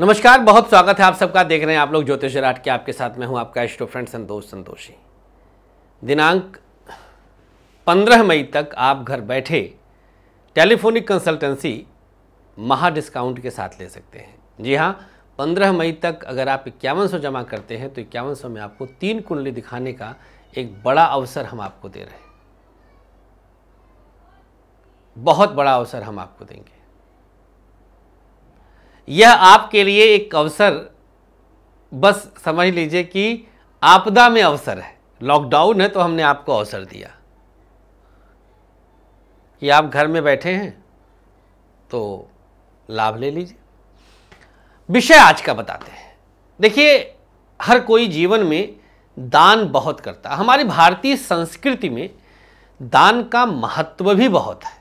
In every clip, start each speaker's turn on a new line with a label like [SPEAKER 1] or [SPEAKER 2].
[SPEAKER 1] नमस्कार बहुत स्वागत है आप सबका देख रहे हैं आप लोग ज्योतिष राट के आपके साथ मैं हूं आपका इष्टो फ्रेंड संतोष संतोषी दिनांक 15 मई तक आप घर बैठे टेलीफोनिक कंसल्टेंसी महा डिस्काउंट के साथ ले सकते हैं जी हाँ 15 मई तक अगर आप इक्यावन सौ जमा करते हैं तो इक्यावन सौ में आपको तीन कुंडली दिखाने का एक बड़ा अवसर हम आपको दे रहे हैं बहुत बड़ा अवसर हम आपको देंगे यह आपके लिए एक अवसर बस समझ लीजिए कि आपदा में अवसर है लॉकडाउन है तो हमने आपको अवसर दिया कि आप घर में बैठे हैं तो लाभ ले लीजिए विषय आज का बताते हैं देखिए हर कोई जीवन में दान बहुत करता है हमारी भारतीय संस्कृति में दान का महत्व भी बहुत है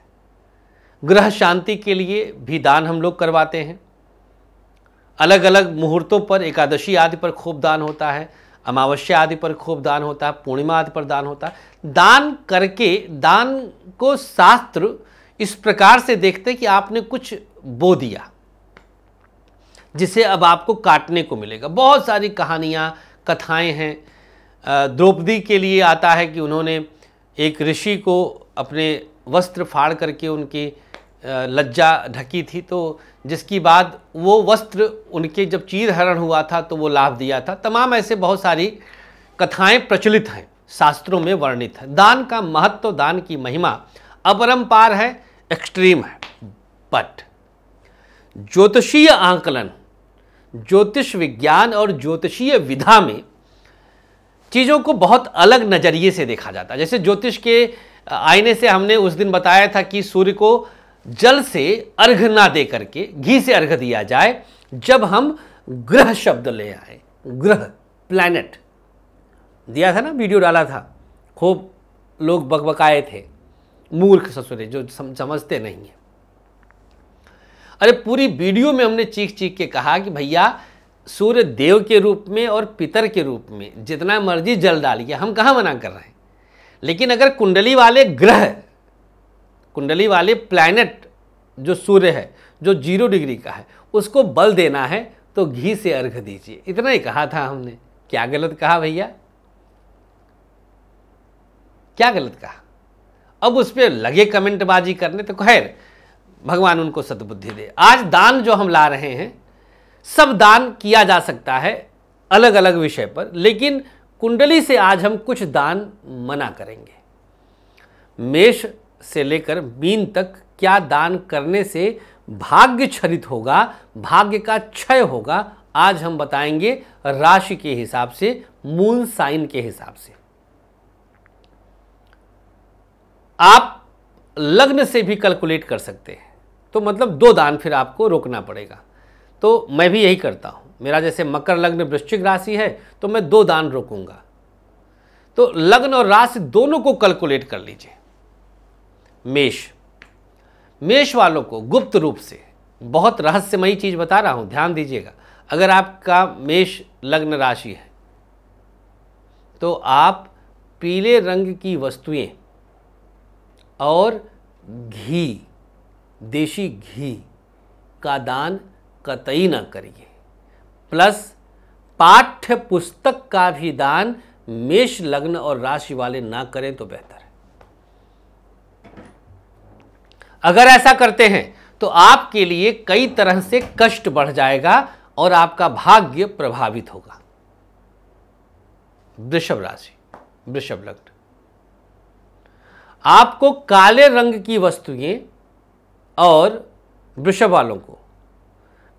[SPEAKER 1] ग्रह शांति के लिए भी दान हम लोग करवाते हैं अलग अलग मुहूर्तों पर एकादशी आदि पर खूब दान होता है अमावस्या आदि पर खूब दान होता है पूर्णिमा आदि पर दान होता है दान करके दान को शास्त्र इस प्रकार से देखते कि आपने कुछ बो दिया जिसे अब आपको काटने को मिलेगा बहुत सारी कहानियाँ कथाएँ हैं द्रौपदी के लिए आता है कि उन्होंने एक ऋषि को अपने वस्त्र फाड़ करके उनकी लज्जा ढकी थी तो जिसकी बाद वो वस्त्र उनके जब चीर हरण हुआ था तो वो लाभ दिया था तमाम ऐसे बहुत सारी कथाएं प्रचलित हैं शास्त्रों में वर्णित है दान का महत्व दान की महिमा अपरम्पार है एक्सट्रीम है बट ज्योतिषीय आंकलन ज्योतिष विज्ञान और ज्योतिषीय विधा में चीज़ों को बहुत अलग नज़रिए से देखा जाता है जैसे ज्योतिष के आईने से हमने उस दिन बताया था कि सूर्य को जल से अर्घ ना दे करके घी से अर्घ दिया जाए जब हम ग्रह शब्द ले आए ग्रह प्लैनेट दिया था ना वीडियो डाला था खूब लोग बकबकाए थे मूर्ख ससुरे जो समझते नहीं है अरे पूरी वीडियो में हमने चीख चीख के कहा कि भैया सूर्य देव के रूप में और पितर के रूप में जितना मर्जी जल डालिए हम कहाँ मना कर रहे हैं लेकिन अगर कुंडली वाले ग्रह कुंडली वाले प्लैनेट जो सूर्य है जो जीरो डिग्री का है उसको बल देना है तो घी से अर्घ दीजिए इतना ही कहा था हमने क्या गलत कहा भैया क्या गलत कहा अब उस पर लगे कमेंटबाजी करने तो खैर भगवान उनको सद्बुद्धि दे आज दान जो हम ला रहे हैं सब दान किया जा सकता है अलग अलग विषय पर लेकिन कुंडली से आज हम कुछ दान मना करेंगे मेष से लेकर मीन तक क्या दान करने से भाग्य छरित होगा भाग्य का क्षय होगा आज हम बताएंगे राशि के हिसाब से मून साइन के हिसाब से आप लग्न से भी कैलकुलेट कर सकते हैं तो मतलब दो दान फिर आपको रोकना पड़ेगा तो मैं भी यही करता हूं मेरा जैसे मकर लग्न वृश्चिक राशि है तो मैं दो दान रोकूंगा तो लग्न और राशि दोनों को कैलकुलेट कर लीजिए मेष मेष वालों को गुप्त रूप से बहुत रहस्यमयी चीज़ बता रहा हूं ध्यान दीजिएगा अगर आपका मेष लग्न राशि है तो आप पीले रंग की वस्तुएं और घी देशी घी का दान कतई ना करिए प्लस पाठ्य पुस्तक का भी दान मेष लग्न और राशि वाले ना करें तो बेहतर है अगर ऐसा करते हैं तो आपके लिए कई तरह से कष्ट बढ़ जाएगा और आपका भाग्य प्रभावित होगा वृषभ राशि वृषभ लग्न आपको काले रंग की वस्तुएं और वृषभ वालों को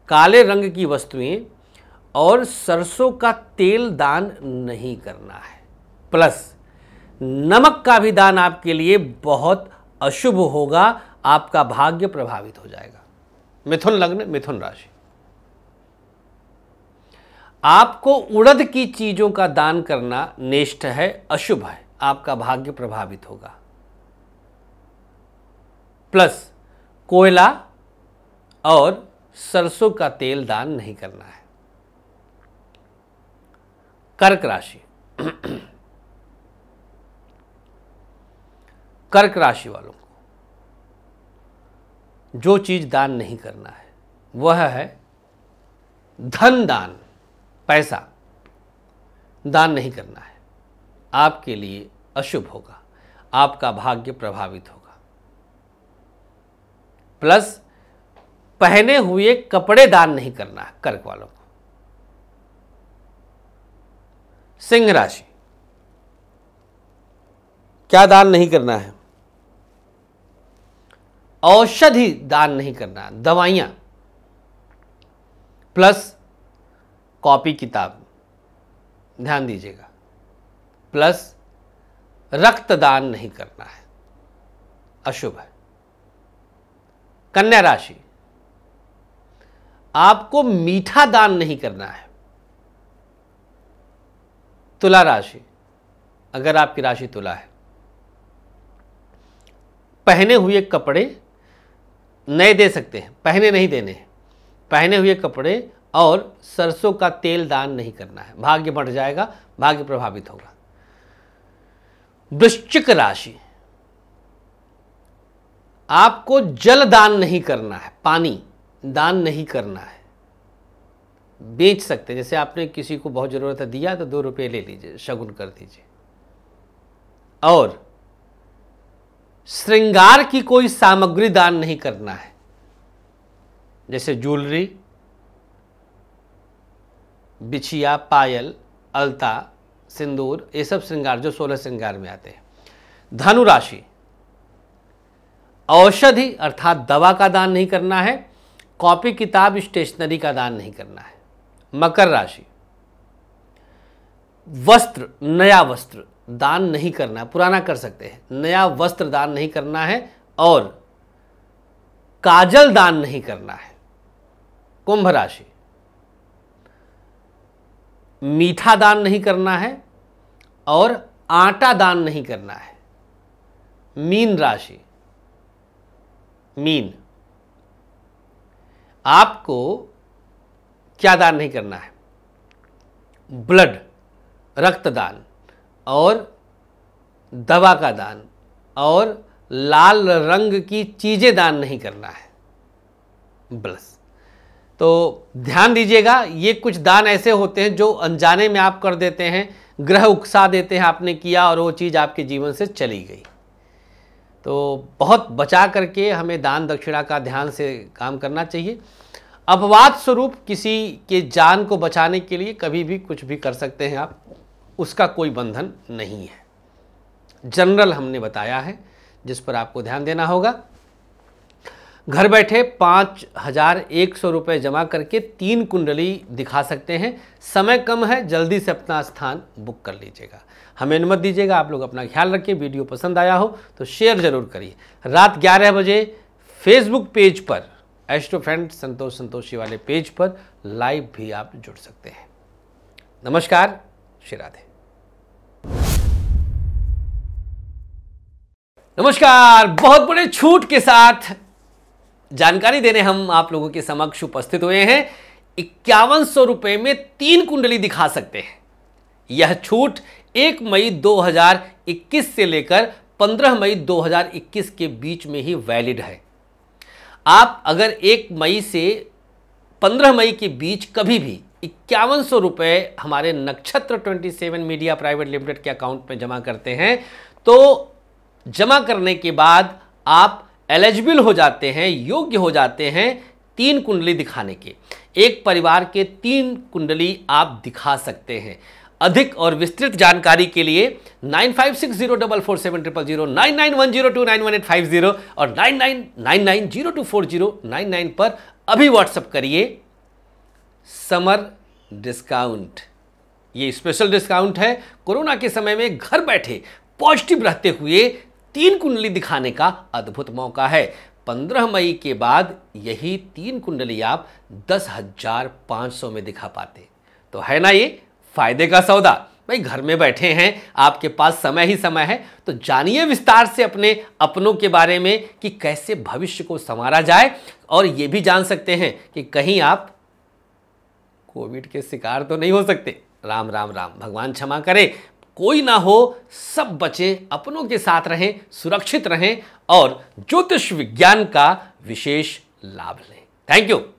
[SPEAKER 1] काले रंग की वस्तुएं और सरसों का तेल दान नहीं करना है प्लस नमक का भी दान आपके लिए बहुत अशुभ होगा आपका भाग्य प्रभावित हो जाएगा मिथुन लग्न मिथुन राशि आपको उड़द की चीजों का दान करना नेष्ठ है अशुभ है आपका भाग्य प्रभावित होगा प्लस कोयला और सरसों का तेल दान नहीं करना है कर्क राशि कर्क राशि वालों जो चीज़ दान नहीं करना है वह है धन दान पैसा दान नहीं करना है आपके लिए अशुभ होगा आपका भाग्य प्रभावित होगा प्लस पहने हुए कपड़े दान नहीं करना है कर्क वालों को सिंह राशि क्या दान नहीं करना है औषधि दान नहीं करना दवाइयां प्लस कॉपी किताब ध्यान दीजिएगा प्लस रक्तदान नहीं करना है अशुभ है कन्या राशि आपको मीठा दान नहीं करना है तुला राशि अगर आपकी राशि तुला है पहने हुए कपड़े नए दे सकते हैं पहने नहीं देने पहने हुए कपड़े और सरसों का तेल दान नहीं करना है भाग्य बढ़ जाएगा भाग्य प्रभावित होगा वृश्चिक राशि आपको जल दान नहीं करना है पानी दान नहीं करना है बेच सकते जैसे आपने किसी को बहुत ज़रूरत है दिया तो दो रुपये ले लीजिए शगुन कर दीजिए और श्रृंगार की कोई सामग्री दान नहीं करना है जैसे ज्वेलरी बिछिया पायल अलता सिंदूर ये सब श्रृंगार जो सोलह श्रृंगार में आते हैं धनु राशि औषधि अर्थात दवा का दान नहीं करना है कॉपी किताब स्टेशनरी का दान नहीं करना है मकर राशि वस्त्र नया वस्त्र दान नहीं करना पुराना कर सकते हैं नया वस्त्र दान नहीं करना है और काजल दान नहीं करना है कुंभ राशि मीठा दान नहीं करना है और आटा दान नहीं करना है मीन राशि मीन आपको क्या दान नहीं करना है ब्लड रक्तदान और दवा का दान और लाल रंग की चीज़ें दान नहीं करना है बस तो ध्यान दीजिएगा ये कुछ दान ऐसे होते हैं जो अनजाने में आप कर देते हैं ग्रह उकसा देते हैं आपने किया और वो चीज़ आपके जीवन से चली गई तो बहुत बचा करके हमें दान दक्षिणा का ध्यान से काम करना चाहिए अपवाद स्वरूप किसी के जान को बचाने के लिए कभी भी कुछ भी कर सकते हैं आप उसका कोई बंधन नहीं है जनरल हमने बताया है जिस पर आपको ध्यान देना होगा घर बैठे पाँच हज़ार एक सौ रुपये जमा करके तीन कुंडली दिखा सकते हैं समय कम है जल्दी से अपना स्थान बुक कर लीजिएगा हमें अनुमति दीजिएगा आप लोग अपना ख्याल रखिए वीडियो पसंद आया हो तो शेयर ज़रूर करिए रात ग्यारह बजे फेसबुक पेज पर एस्ट्रो फ्रेंड संतोष संतोषी वाले पेज पर लाइव भी आप जुड़ सकते हैं नमस्कार श्री राधे नमस्कार बहुत बड़े छूट के साथ जानकारी देने हम आप लोगों के समक्ष उपस्थित हुए हैं इक्यावन सौ में तीन कुंडली दिखा सकते हैं यह छूट 1 मई 2021 से लेकर 15 मई 2021 के बीच में ही वैलिड है आप अगर 1 मई से 15 मई के बीच कभी भी इक्यावन सौ हमारे नक्षत्र 27 मीडिया प्राइवेट लिमिटेड के अकाउंट में जमा करते हैं तो जमा करने के बाद आप एलिजिबल हो जाते हैं योग्य हो जाते हैं तीन कुंडली दिखाने के एक परिवार के तीन कुंडली आप दिखा सकते हैं अधिक और विस्तृत जानकारी के लिए nine five six zero double four seven triple zero nine nine one zero two nine one eight five zero और nine nine nine nine zero two four zero nine nine पर अभी व्हाट्सअप करिए समर डिस्काउंट ये special discount है corona के समय में घर बैठे पॉजिटिव रहते हुए तीन कुंडली दिखाने का अद्भुत मौका है पंद्रह मई के बाद यही तीन कुंडली आप दस हजार पाँच सौ में दिखा पाते तो है ना ये फायदे का सौदा भाई घर में बैठे हैं आपके पास समय ही समय है तो जानिए विस्तार से अपने अपनों के बारे में कि कैसे भविष्य को संवारा जाए और ये भी जान सकते हैं कि कहीं आप कोविड के शिकार तो नहीं हो सकते राम राम राम भगवान क्षमा करे कोई ना हो सब बचे अपनों के साथ रहें सुरक्षित रहें और ज्योतिष विज्ञान का विशेष लाभ लें थैंक यू